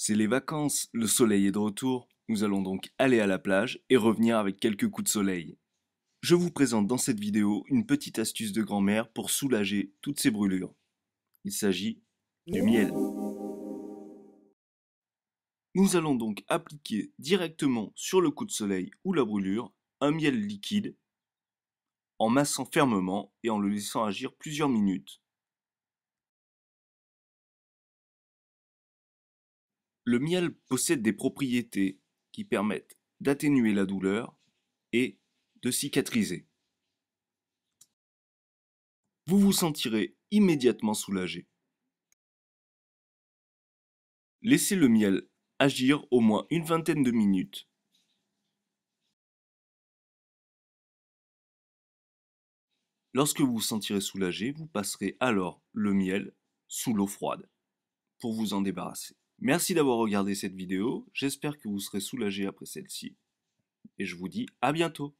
C'est les vacances, le soleil est de retour, nous allons donc aller à la plage et revenir avec quelques coups de soleil. Je vous présente dans cette vidéo une petite astuce de grand-mère pour soulager toutes ces brûlures. Il s'agit du miel. Nous allons donc appliquer directement sur le coup de soleil ou la brûlure un miel liquide en massant fermement et en le laissant agir plusieurs minutes. Le miel possède des propriétés qui permettent d'atténuer la douleur et de cicatriser. Vous vous sentirez immédiatement soulagé. Laissez le miel agir au moins une vingtaine de minutes. Lorsque vous vous sentirez soulagé, vous passerez alors le miel sous l'eau froide pour vous en débarrasser. Merci d'avoir regardé cette vidéo, j'espère que vous serez soulagé après celle-ci, et je vous dis à bientôt